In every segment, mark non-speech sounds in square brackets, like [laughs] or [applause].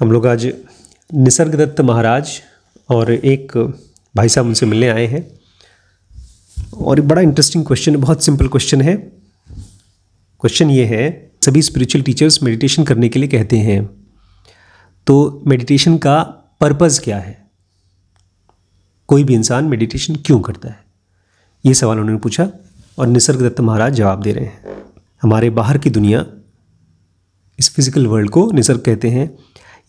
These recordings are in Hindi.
हम लोग आज निसर्गदत्त महाराज और एक भाई साहब उनसे मिलने आए हैं और एक बड़ा इंटरेस्टिंग क्वेश्चन बहुत सिंपल क्वेश्चन है क्वेश्चन ये है सभी स्पिरिचुअल टीचर्स मेडिटेशन करने के लिए कहते हैं तो मेडिटेशन का पर्पज़ क्या है कोई भी इंसान मेडिटेशन क्यों करता है ये सवाल उन्होंने पूछा और निसर्गदत्त महाराज जवाब दे रहे हैं हमारे बाहर की दुनिया इस फिज़िकल वर्ल्ड को निसर्ग कहते हैं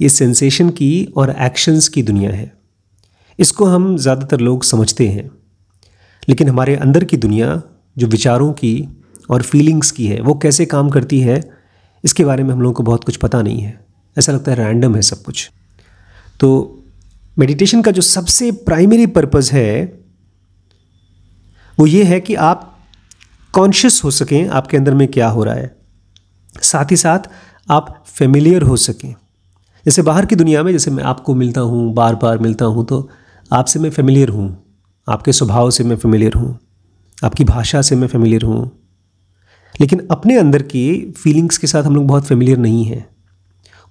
ये सेंसेशन की और एक्शंस की दुनिया है इसको हम ज़्यादातर लोग समझते हैं लेकिन हमारे अंदर की दुनिया जो विचारों की और फीलिंग्स की है वो कैसे काम करती है इसके बारे में हम लोगों को बहुत कुछ पता नहीं है ऐसा लगता है रैंडम है सब कुछ तो मेडिटेशन का जो सबसे प्राइमरी पर्पज़ है वो ये है कि आप कॉन्शियस हो सकें आपके अंदर में क्या हो रहा है साथ ही साथ आप फेमिलियर हो सकें जैसे बाहर की दुनिया में जैसे मैं आपको मिलता हूँ बार बार मिलता हूँ तो आपसे मैं फेमिलियर हूँ आपके स्वभाव से मैं फेमिलियर हूँ आपकी भाषा से मैं फेमिलियर हूँ लेकिन अपने अंदर की फीलिंग्स के साथ हम लोग बहुत फेमिलियर नहीं हैं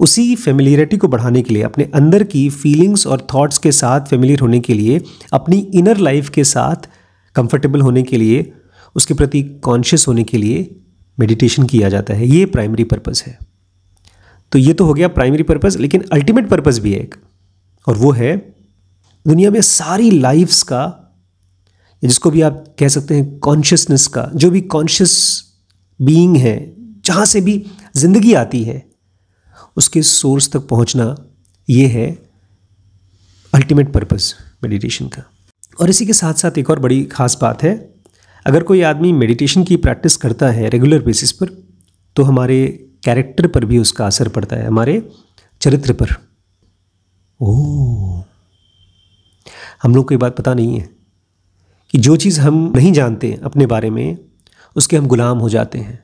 उसी फेमिलियरिटी को बढ़ाने के लिए अपने अंदर की फीलिंग्स और थॉट्स के साथ फेमिलियर होने के लिए अपनी इनर लाइफ के साथ कंफर्टेबल होने के लिए उसके प्रति कॉन्शियस होने के लिए मेडिटेशन किया जाता है ये प्राइमरी पर्पज़ है तो ये तो हो गया प्राइमरी पर्पज़ लेकिन अल्टीमेट पर्पज़ भी है एक और वो है दुनिया में सारी लाइफ्स का जिसको भी आप कह सकते हैं कॉन्शियसनेस का जो भी कॉन्शियस बीइंग है जहाँ से भी ज़िंदगी आती है उसके सोर्स तक पहुँचना ये है अल्टीमेट पर्पज़ मेडिटेशन का और इसी के साथ साथ एक और बड़ी ख़ास बात है अगर कोई आदमी मेडिटेशन की प्रैक्टिस करता है रेगुलर बेसिस पर तो हमारे कैरेक्टर पर भी उसका असर पड़ता है हमारे चरित्र पर ओ हम लोग को ये बात पता नहीं है कि जो चीज़ हम नहीं जानते अपने बारे में उसके हम गुलाम हो जाते हैं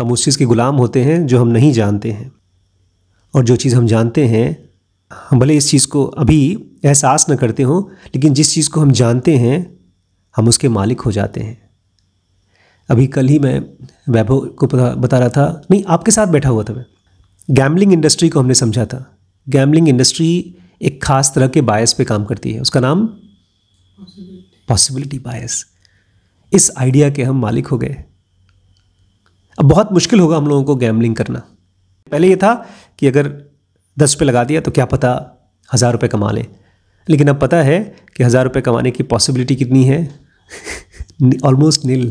हम उस चीज़ के गुलाम होते हैं जो हम नहीं जानते हैं और जो चीज़ हम जानते हैं हम भले इस चीज़ को अभी एहसास न करते हों लेकिन जिस चीज़ को हम जानते हैं हम उसके मालिक हो जाते हैं अभी कल ही मैं वैभव को बता रहा था नहीं आपके साथ बैठा हुआ था मैं गैमलिंग इंडस्ट्री को हमने समझा था गैमलिंग इंडस्ट्री एक खास तरह के बायस पे काम करती है उसका नाम पॉसिबिलिटी बायस इस आइडिया के हम मालिक हो गए अब बहुत मुश्किल होगा हम लोगों को गैमलिंग करना पहले ये था कि अगर दस पे लगा दिया तो क्या पता हज़ार रुपये कमा लें लेकिन अब पता है कि हज़ार रुपये कमाने की पॉसिबिलिटी कितनी है ऑलमोस्ट [laughs] नील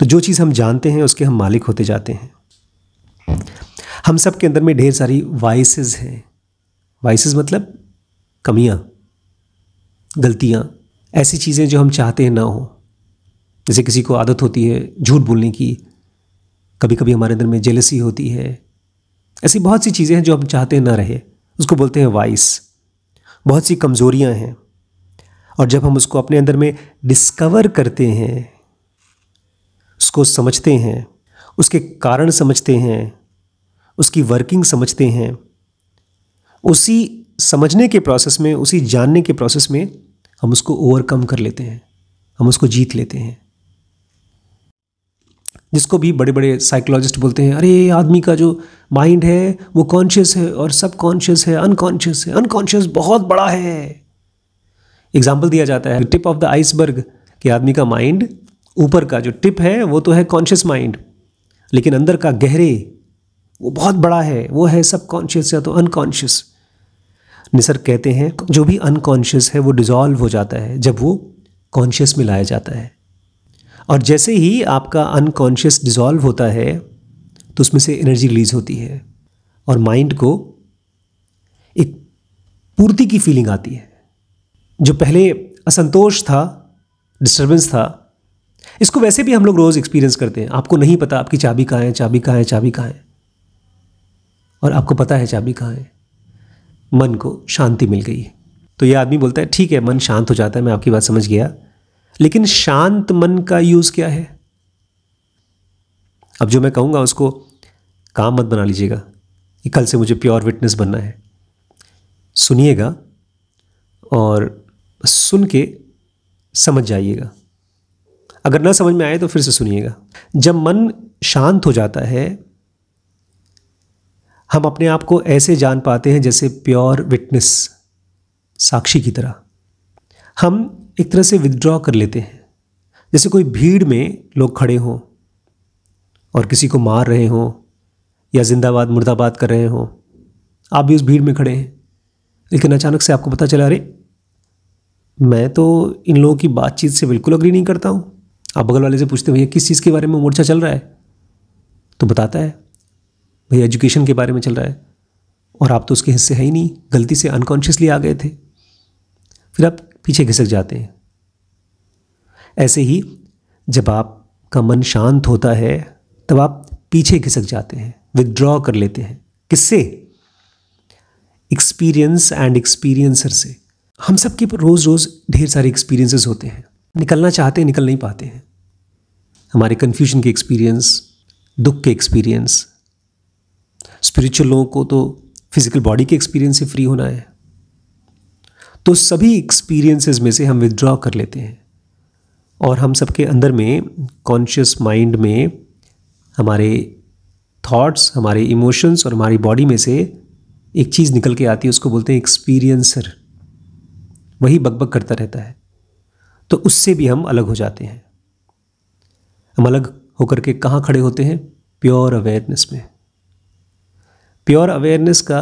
तो जो चीज़ हम जानते हैं उसके हम मालिक होते जाते हैं हम सब के अंदर में ढेर सारी वाइसेस हैं वाइसेस मतलब कमियाँ गलतियाँ ऐसी चीज़ें जो हम चाहते हैं ना हो जैसे किसी को आदत होती है झूठ बोलने की कभी कभी हमारे अंदर में जेलसी होती है ऐसी बहुत सी चीज़ें हैं जो हम चाहते हैं ना रहे उसको बोलते हैं वाइस बहुत सी कमज़ोरियाँ हैं और जब हम उसको अपने अंदर में डिस्कवर करते हैं उसको समझते हैं उसके कारण समझते हैं उसकी वर्किंग समझते हैं उसी समझने के प्रोसेस में उसी जानने के प्रोसेस में हम उसको ओवरकम कर लेते हैं हम उसको जीत लेते हैं जिसको भी बड़े बड़े साइकोलॉजिस्ट बोलते हैं अरे आदमी का जो माइंड है वो कॉन्शियस है और सब कॉन्शियस है अनकॉन्शियस है अनकॉन्शियस बहुत बड़ा है एग्जाम्पल दिया जाता है टिप ऑफ द आइसबर्ग कि आदमी का माइंड ऊपर का जो टिप है वो तो है कॉन्शियस माइंड लेकिन अंदर का गहरे वो बहुत बड़ा है वो है सब कॉन्शियस या तो अनकॉन्शियस निसर कहते हैं जो भी अनकॉन्शियस है वो डिजॉल्व हो जाता है जब वो कॉन्शियस में लाया जाता है और जैसे ही आपका अनकॉन्शियस डिजॉल्व होता है तो उसमें से एनर्जी रिलीज होती है और माइंड को एक पूर्ति की फीलिंग आती है जो पहले असंतोष था डिस्टर्बेंस था इसको वैसे भी हम लोग रोज़ एक्सपीरियंस करते हैं आपको नहीं पता आपकी चाबी कहाँ है चाबी कहाँ है चाबी कहाँ है और आपको पता है चाबी कहाँ है मन को शांति मिल गई तो यह आदमी बोलता है ठीक है मन शांत हो जाता है मैं आपकी बात समझ गया लेकिन शांत मन का यूज़ क्या है अब जो मैं कहूंगा उसको काम मत बना लीजिएगा कि कल से मुझे प्योर विटनेस बनना है सुनिएगा और सुन के समझ जाइएगा अगर ना समझ में आए तो फिर से सुनिएगा जब मन शांत हो जाता है हम अपने आप को ऐसे जान पाते हैं जैसे प्योर विटनेस साक्षी की तरह हम एक तरह से विदड्रॉ कर लेते हैं जैसे कोई भीड़ में लोग खड़े हों और किसी को मार रहे हों या जिंदाबाद मुर्दाबाद कर रहे हों आप भी उस भीड़ में खड़े हैं लेकिन अचानक से आपको पता चला अरे मैं तो इन लोगों की बातचीत से बिल्कुल अग्री नहीं करता हूँ आप बगल वाले से पूछते भैया किस चीज़ के बारे में मोर्चा चल रहा है तो बताता है भैया एजुकेशन के बारे में चल रहा है और आप तो उसके हिस्से है ही नहीं गलती से अनकॉन्शियसली आ गए थे फिर आप पीछे घिसक जाते हैं ऐसे ही जब आपका मन शांत होता है तब आप पीछे घिसक जाते हैं विदड्रॉ कर लेते हैं किससे एक्सपीरियंस एंड एक्सपीरियंसर से हम सब के रोज़ रोज़ ढेर सारे एक्सपीरियंसेस होते हैं निकलना चाहते हैं निकल नहीं पाते हैं हमारे कन्फ्यूजन के एक्सपीरियंस दुख के एक्सपीरियंस स्पिरिचुअल लोगों को तो फिजिकल बॉडी के एक्सपीरियंस से फ्री होना है तो सभी एक्सपीरियंसेस में से हम विदड्रॉ कर लेते हैं और हम सबके अंदर में कॉन्शियस माइंड में हमारे थॉट्स हमारे इमोशंस और हमारी बॉडी में से एक चीज़ निकल के आती है उसको बोलते हैं एक्सपीरियंसर वही बकबक करता रहता है तो उससे भी हम अलग हो जाते हैं हम अलग होकर के कहाँ खड़े होते हैं प्योर अवेयरनेस में प्योर अवेयरनेस का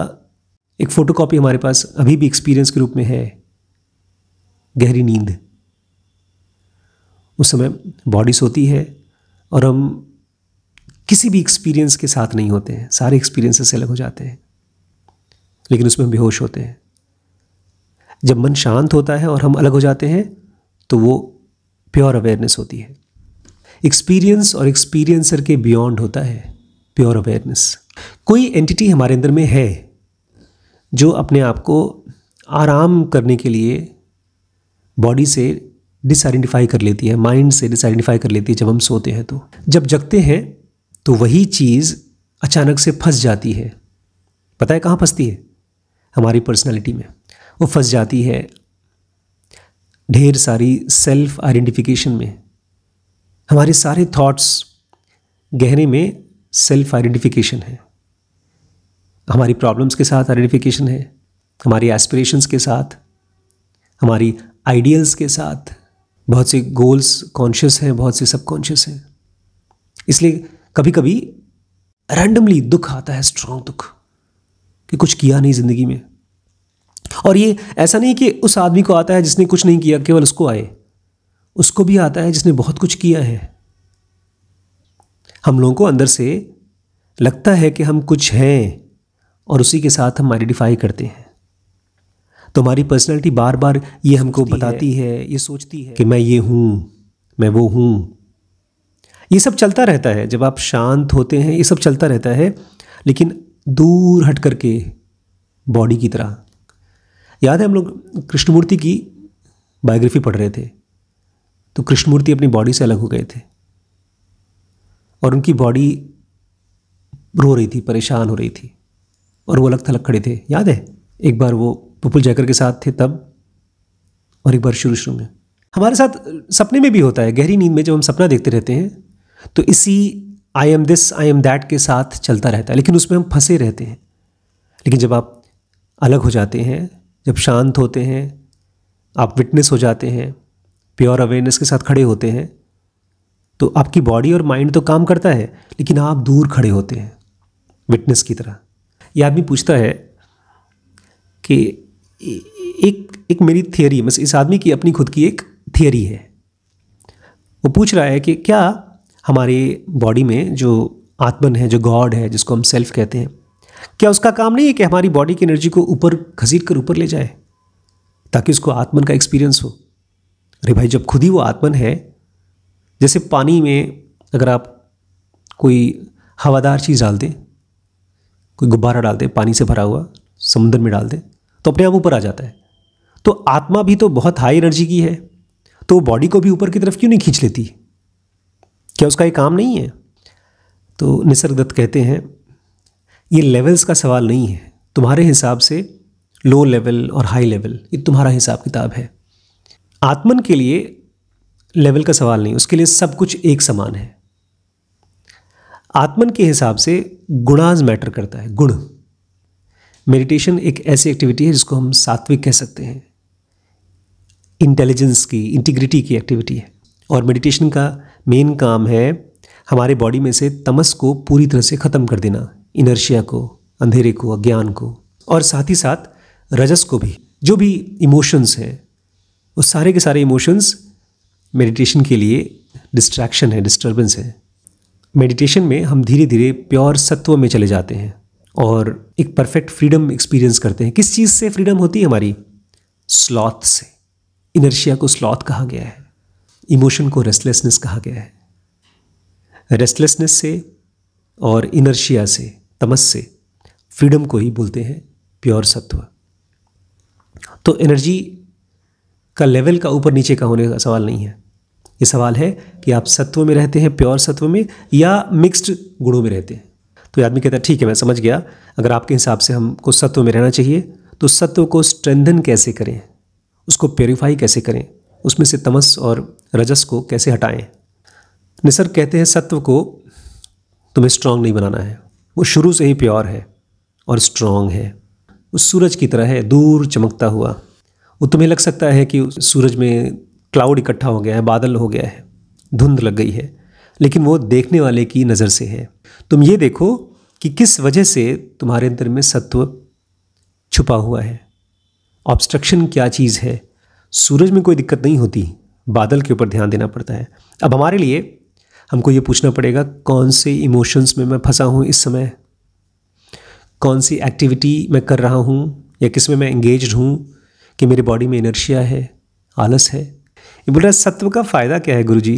एक फ़ोटोकॉपी हमारे पास अभी भी एक्सपीरियंस के रूप में है गहरी नींद उस समय बॉडी सोती है और हम किसी भी एक्सपीरियंस के साथ नहीं होते हैं सारे एक्सपीरियंसेस से अलग हो जाते हैं लेकिन उसमें हम बेहोश होते हैं जब मन शांत होता है और हम अलग हो जाते हैं तो वो प्योर अवेयरनेस होती है एक्सपीरियंस और एक्सपीरियंसर के बियॉन्ड होता है प्योर अवेयरनेस कोई एंटिटी हमारे अंदर में है जो अपने आप को आराम करने के लिए बॉडी से डिसआइडेंटिफाई कर लेती है माइंड से डिसआइडेंटिफाई कर लेती है जब हम सोते हैं तो जब जगते हैं तो वही चीज़ अचानक से फंस जाती है पता है कहाँ फंसती है हमारी पर्सनालिटी में वो फंस जाती है ढेर सारी सेल्फ आइडेंटिफिकेशन में हमारे सारे थॉट्स गहरे में सेल्फ आइडेंटिफिकेशन है हमारी प्रॉब्लम्स के साथ आइडेंटिफिकेशन है हमारी एस्पिरेशंस के साथ हमारी आइडियल्स के साथ बहुत से गोल्स कॉन्शियस हैं बहुत से सबकॉन्शियस हैं इसलिए कभी कभी रैंडमली दुख आता है स्ट्रांग दुख कि कुछ किया नहीं ज़िंदगी में और ये ऐसा नहीं कि उस आदमी को आता है जिसने कुछ नहीं किया केवल उसको आए उसको भी आता है जिसने बहुत कुछ किया है हम लोगों को अंदर से लगता है कि हम कुछ हैं और उसी के साथ हम आइडेंटिफाई करते हैं तो हमारी पर्सनैलिटी बार बार ये हमको बताती है, है ये सोचती है कि मैं ये हूँ मैं वो हूँ ये सब चलता रहता है जब आप शांत होते हैं ये सब चलता रहता है लेकिन दूर हट करके बॉडी की तरह याद है हम लोग कृष्णमूर्ति की बायोग्राफी पढ़ रहे थे तो कृष्णमूर्ति अपनी बॉडी से अलग हो गए थे और उनकी बॉडी रो रही थी परेशान हो रही थी और वो अलग थलग खड़े थे याद है एक बार वो पुपुल जयकर के साथ थे तब और एक बार शुरू शुरू में हमारे साथ सपने में भी होता है गहरी नींद में जब हम सपना देखते रहते हैं तो इसी I am this I am that के साथ चलता रहता है लेकिन उसमें हम फंसे रहते हैं लेकिन जब आप अलग हो जाते हैं जब शांत होते हैं आप विटनेस हो जाते हैं प्योर अवेयरनेस के साथ खड़े होते हैं तो आपकी बॉडी और माइंड तो काम करता है लेकिन आप दूर खड़े होते हैं विटनेस की तरह यह आदमी पूछता है कि एक एक मेरी थियरी बस इस आदमी की अपनी खुद की एक थियरी है वो पूछ रहा है कि क्या हमारे बॉडी में जो आत्मन है जो गॉड है जिसको हम सेल्फ कहते हैं क्या उसका काम नहीं है कि हमारी बॉडी की एनर्जी को ऊपर घसीट कर ऊपर ले जाए ताकि उसको आत्मन का एक्सपीरियंस हो अरे भाई जब खुद ही वो आत्मन है जैसे पानी में अगर आप कोई हवादार चीज़ डाल दें कोई गुब्बारा डाल दें पानी से भरा हुआ समुद्र में डाल दें तो अपने आप ऊपर आ जाता है तो आत्मा भी तो बहुत हाई एनर्जी की है तो बॉडी को भी ऊपर की तरफ क्यों नहीं खींच लेती क्या उसका ये काम नहीं है तो निसर्ग दत्त कहते हैं ये लेवल्स का सवाल नहीं है तुम्हारे हिसाब से लो लेवल और हाई लेवल ये तुम्हारा हिसाब किताब है आत्मन के लिए लेवल का सवाल नहीं उसके लिए सब कुछ एक समान है आत्मन के हिसाब से गुणाज मैटर करता है गुण मेडिटेशन एक ऐसी एक्टिविटी है जिसको हम सात्विक कह सकते हैं इंटेलिजेंस की इंटीग्रिटी की एक्टिविटी है और मेडिटेशन का मेन काम है हमारे बॉडी में से तमस को पूरी तरह से ख़त्म कर देना इनर्शिया को अंधेरे को अज्ञान को और साथ ही साथ रजस को भी जो भी इमोशंस हैं वो सारे के सारे इमोशंस मेडिटेशन के लिए डिस्ट्रैक्शन है डिस्टर्बेंस है मेडिटेशन में हम धीरे धीरे प्योर सत्व में चले जाते हैं और एक परफेक्ट फ्रीडम एक्सपीरियंस करते हैं किस चीज़ से फ्रीडम होती है हमारी स्लॉथ से इनर्शिया को स्लॉथ कहा गया है इमोशन को रेस्टलेसनेस कहा गया है रेस्टलेसनेस से और इनर्शिया से तमस से फ्रीडम को ही बोलते हैं प्योर सत्व तो एनर्जी का लेवल का ऊपर नीचे का होने का सवाल नहीं है ये सवाल है कि आप सत्व में रहते हैं प्योर सत्व में या मिक्स्ड गुणों में रहते हैं तो आदमी कहता है ठीक है मैं समझ गया अगर आपके हिसाब से हमको सत्व में रहना चाहिए तो सत्व को स्ट्रेंथन कैसे करें उसको प्योरीफाई कैसे करें उसमें से तमस और रजस को कैसे हटाएं निसर्ग कहते हैं सत्व को तुम्हें स्ट्रांग नहीं बनाना है वो शुरू से ही प्योर है और स्ट्रॉन्ग है उस सूरज की तरह है दूर चमकता हुआ वो तुम्हें लग सकता है कि सूरज में क्लाउड इकट्ठा हो गया है बादल हो गया है धुंध लग गई है लेकिन वो देखने वाले की नज़र से है तुम ये देखो कि किस वजह से तुम्हारे अंदर में सत्व छुपा हुआ है ऑब्स्ट्रक्शन क्या चीज़ है सूरज में कोई दिक्कत नहीं होती बादल के ऊपर ध्यान देना पड़ता है अब हमारे लिए हमको ये पूछना पड़ेगा कौन से इमोशंस में मैं फंसा हूँ इस समय कौन सी एक्टिविटी मैं कर रहा हूँ या किस में मैं इंगेज हूँ कि मेरे बॉडी में इनर्शिया है आलस है ये बोल रहा है सत्व का फ़ायदा क्या है गुरु जी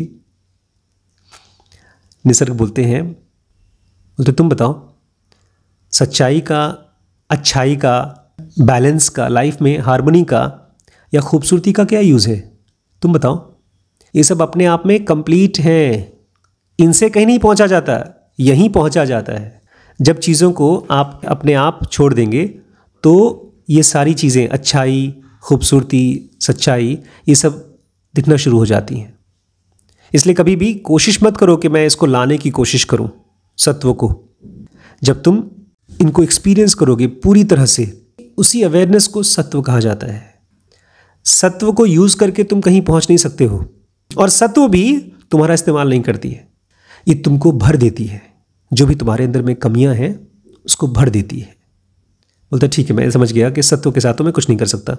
निसर्ग बोलते हैं बोलते तुम बताओ सच्चाई का अच्छाई का बैलेंस का लाइफ में हारमोनी का या खूबसूरती का क्या यूज़ है तुम बताओ ये सब अपने आप में कंप्लीट हैं इनसे कहीं नहीं पहुंचा जाता यहीं पहुंचा जाता है जब चीज़ों को आप अपने आप छोड़ देंगे तो ये सारी चीज़ें अच्छाई खूबसूरती सच्चाई ये सब दिखना शुरू हो जाती हैं इसलिए कभी भी कोशिश मत करो कि मैं इसको लाने की कोशिश करूं सत्व को जब तुम इनको एक्सपीरियंस करोगे पूरी तरह से उसी अवेयरनेस को सत्व कहा जाता है सत्व को यूज़ करके तुम कहीं पहुंच नहीं सकते हो और सत्व भी तुम्हारा इस्तेमाल नहीं करती है ये तुमको भर देती है जो भी तुम्हारे अंदर में कमियां हैं उसको भर देती है बोलता ठीक है मैं समझ गया कि सत्व के साथ तो मैं कुछ नहीं कर सकता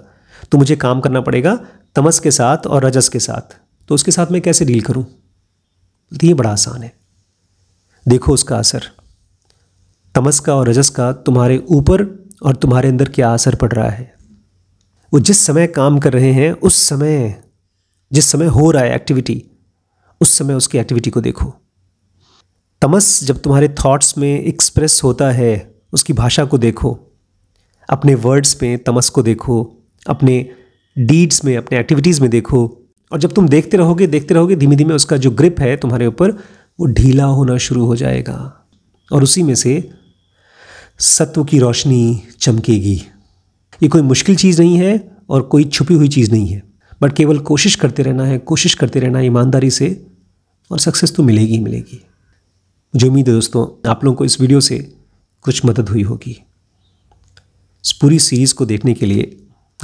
तो मुझे काम करना पड़ेगा तमस के साथ और रजस के साथ तो उसके साथ मैं कैसे डील करूं बोलती ये बड़ा आसान है देखो उसका असर तमस का और रजस का तुम्हारे ऊपर और तुम्हारे अंदर क्या असर पड़ रहा है वो जिस समय काम कर रहे हैं उस समय जिस समय हो रहा है एक्टिविटी उस समय उसकी एक्टिविटी को देखो तमस जब तुम्हारे थॉट्स में एक्सप्रेस होता है उसकी भाषा को देखो अपने वर्ड्स में तमस को देखो अपने डीड्स में अपने एक्टिविटीज़ में देखो और जब तुम देखते रहोगे देखते रहोगे धीमे धीमे उसका जो ग्रिप है तुम्हारे ऊपर वो ढीला होना शुरू हो जाएगा और उसी में से सत्व की रोशनी चमकेगी ये कोई मुश्किल चीज़ नहीं है और कोई छुपी हुई चीज़ नहीं है बट केवल कोशिश करते रहना है कोशिश करते रहना ईमानदारी से और सक्सेस तो मिलेगी ही मिलेगी मुझे उम्मीद है दोस्तों आप लोगों को इस वीडियो से कुछ मदद हुई होगी इस पूरी सीरीज़ को देखने के लिए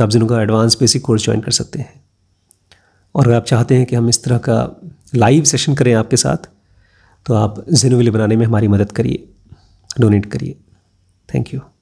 आप जिनों का एडवांस बेसिक कोर्स ज्वाइन कर सकते हैं और अगर आप चाहते हैं कि हम इस तरह का लाइव सेशन करें आपके साथ तो आप जिनविल बनाने में हमारी मदद करिए डोनेट करिए थैंक यू